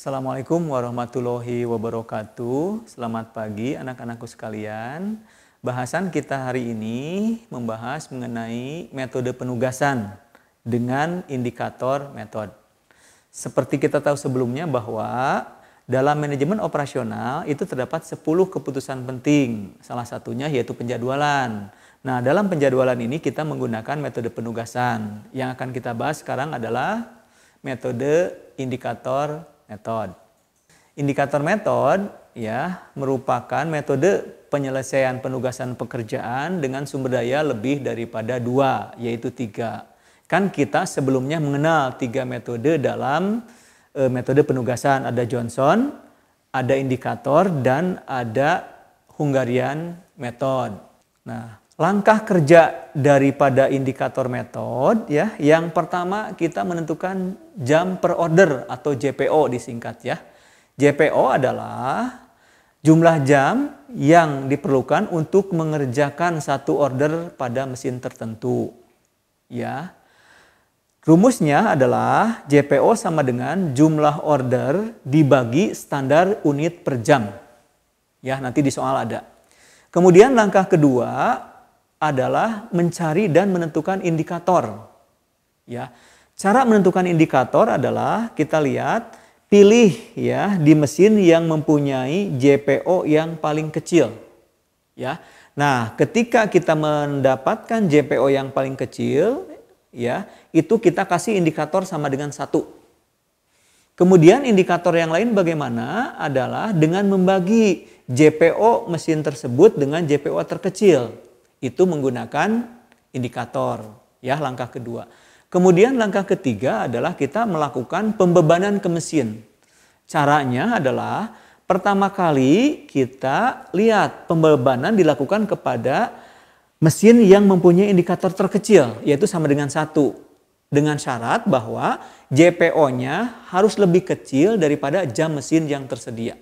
Assalamualaikum warahmatullahi wabarakatuh. Selamat pagi anak-anakku sekalian. Bahasan kita hari ini membahas mengenai metode penugasan dengan indikator metode. Seperti kita tahu sebelumnya bahwa dalam manajemen operasional itu terdapat 10 keputusan penting. Salah satunya yaitu penjadwalan. Nah, dalam penjadwalan ini kita menggunakan metode penugasan. Yang akan kita bahas sekarang adalah metode indikator method. Indikator method ya merupakan metode penyelesaian penugasan pekerjaan dengan sumber daya lebih daripada dua yaitu tiga. Kan kita sebelumnya mengenal tiga metode dalam e, metode penugasan ada Johnson, ada indikator dan ada Hungarian method. Nah, langkah kerja daripada indikator metode ya. Yang pertama kita menentukan jam per order atau JPO disingkat ya. JPO adalah jumlah jam yang diperlukan untuk mengerjakan satu order pada mesin tertentu. Ya. Rumusnya adalah JPO sama dengan jumlah order dibagi standar unit per jam. Ya, nanti di soal ada. Kemudian langkah kedua adalah mencari dan menentukan indikator. Ya. Cara menentukan indikator adalah kita lihat pilih ya di mesin yang mempunyai JPO yang paling kecil. Ya. Nah, ketika kita mendapatkan JPO yang paling kecil ya, itu kita kasih indikator sama dengan satu. Kemudian indikator yang lain bagaimana adalah dengan membagi JPO mesin tersebut dengan JPO terkecil. Itu menggunakan indikator, ya langkah kedua. Kemudian langkah ketiga adalah kita melakukan pembebanan ke mesin. Caranya adalah pertama kali kita lihat pembebanan dilakukan kepada mesin yang mempunyai indikator terkecil, yaitu sama dengan satu dengan syarat bahwa JPO-nya harus lebih kecil daripada jam mesin yang tersedia.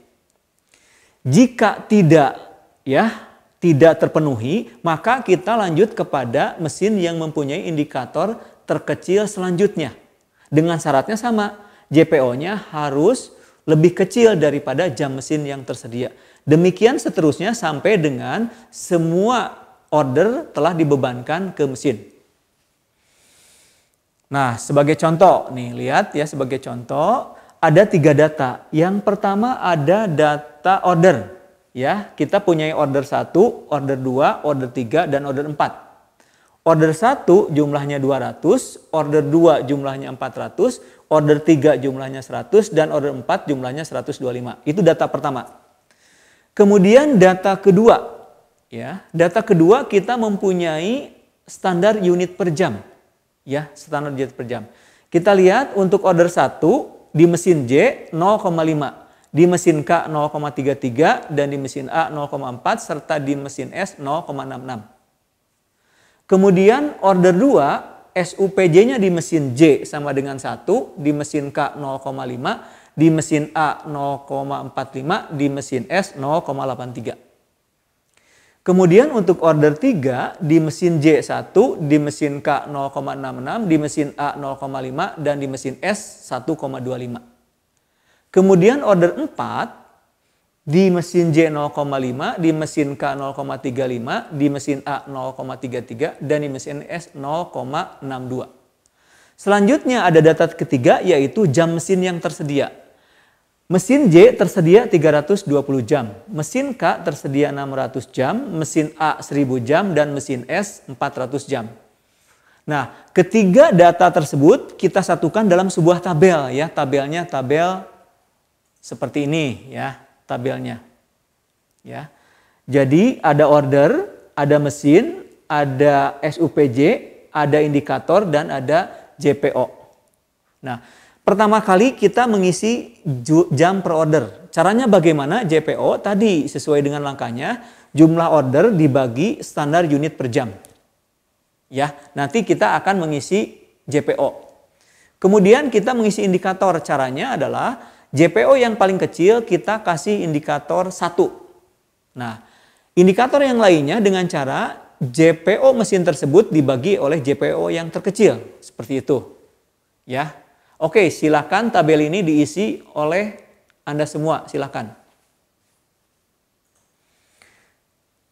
Jika tidak, ya tidak terpenuhi, maka kita lanjut kepada mesin yang mempunyai indikator terkecil selanjutnya. Dengan syaratnya sama, JPO-nya harus lebih kecil daripada jam mesin yang tersedia. Demikian seterusnya sampai dengan semua order telah dibebankan ke mesin. Nah, sebagai contoh nih lihat ya sebagai contoh ada tiga data. Yang pertama ada data order ya kita punya order 1, order 2, order 3 dan order 4. Order 1 jumlahnya 200, order 2 jumlahnya 400, order 3 jumlahnya 100 dan order 4 jumlahnya 125. Itu data pertama. Kemudian data kedua ya, data kedua kita mempunyai standar unit per jam. Ya, standar unit per jam. Kita lihat untuk order 1 di mesin J 0,5 di mesin K 0,33 dan di mesin A 0,4 serta di mesin S 0,66. Kemudian order 2 SUPJ-nya di mesin J sama dengan 1, di mesin K 0,5, di mesin A 0,45, di mesin S 0,83. Kemudian untuk order 3 di mesin J 1, di mesin K 0,66, di mesin A 0,5 dan di mesin S 1,25. Kemudian order 4 di mesin J 0,5, di mesin K 0,35, di mesin A 0,33, dan di mesin S 0,62. Selanjutnya ada data ketiga yaitu jam mesin yang tersedia. Mesin J tersedia 320 jam, mesin K tersedia 600 jam, mesin A 1000 jam, dan mesin S 400 jam. Nah, ketiga data tersebut kita satukan dalam sebuah tabel ya, tabelnya tabel seperti ini ya tabelnya. Ya. Jadi ada order, ada mesin, ada SUPJ, ada indikator dan ada JPO. Nah, pertama kali kita mengisi jam per order. Caranya bagaimana? JPO tadi sesuai dengan langkahnya, jumlah order dibagi standar unit per jam. Ya, nanti kita akan mengisi JPO. Kemudian kita mengisi indikator. Caranya adalah JPO yang paling kecil kita kasih indikator satu. Nah, indikator yang lainnya dengan cara JPO mesin tersebut dibagi oleh JPO yang terkecil, seperti itu. Ya. Oke, silakan tabel ini diisi oleh Anda semua, silakan.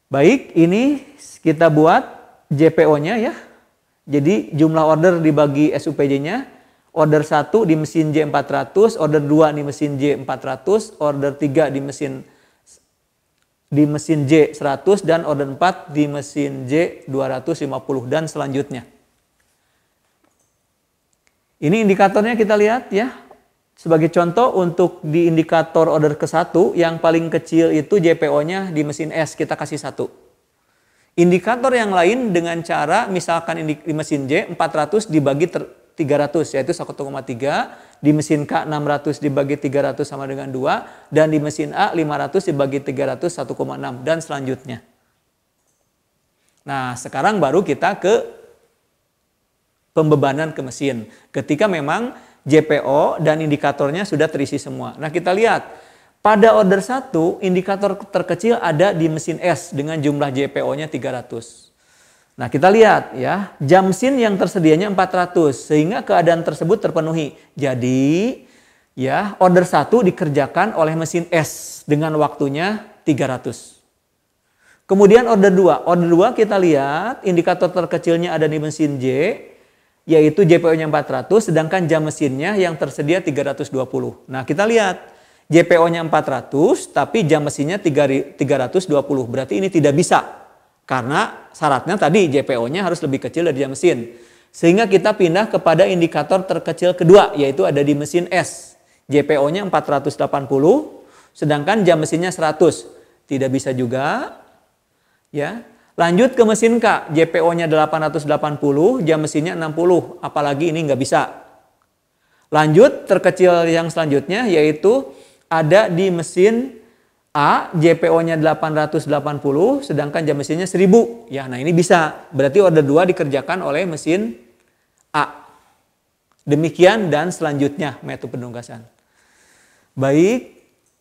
Baik, ini kita buat JPO-nya ya. Jadi jumlah order dibagi SUPJ-nya order 1 di mesin J400, order 2 di mesin J400, order 3 di mesin di mesin J100 dan order 4 di mesin J250 dan selanjutnya. Ini indikatornya kita lihat ya. Sebagai contoh untuk di indikator order ke-1 yang paling kecil itu JPO-nya di mesin S kita kasih 1 indikator yang lain dengan cara misalkan di mesin J 400 dibagi ter, 300 yaitu 1,3 di mesin K 600 dibagi 300 sama dengan 2 dan di mesin A 500 dibagi 300 1,6 dan selanjutnya. Nah, sekarang baru kita ke pembebanan ke mesin. Ketika memang JPO dan indikatornya sudah terisi semua. Nah, kita lihat pada order 1 indikator terkecil ada di mesin S dengan jumlah JPO-nya 300. Nah, kita lihat ya, jam sin yang tersedianya 400 sehingga keadaan tersebut terpenuhi. Jadi, ya, order 1 dikerjakan oleh mesin S dengan waktunya 300. Kemudian order 2. Order 2 kita lihat indikator terkecilnya ada di mesin J yaitu JPO-nya 400 sedangkan jam mesinnya yang tersedia 320. Nah, kita lihat JPO-nya 400 tapi jam mesinnya 320. Berarti ini tidak bisa karena syaratnya tadi JPO-nya harus lebih kecil dari jam mesin. Sehingga kita pindah kepada indikator terkecil kedua yaitu ada di mesin S. JPO-nya 480 sedangkan jam mesinnya 100. Tidak bisa juga ya. Lanjut ke mesin K, JPO-nya 880, jam mesinnya 60, apalagi ini nggak bisa. Lanjut terkecil yang selanjutnya yaitu ada di mesin A JPO-nya 880 sedangkan jam mesinnya 1000. Ya, nah ini bisa. Berarti order 2 dikerjakan oleh mesin A. Demikian dan selanjutnya metode penugasan. Baik,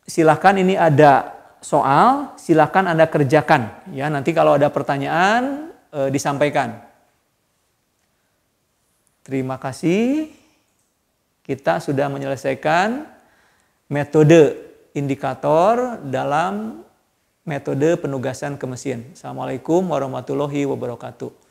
silahkan ini ada soal, silahkan Anda kerjakan. Ya, nanti kalau ada pertanyaan e, disampaikan. Terima kasih. Kita sudah menyelesaikan metode indikator dalam metode penugasan ke mesin. Assalamualaikum warahmatullahi wabarakatuh.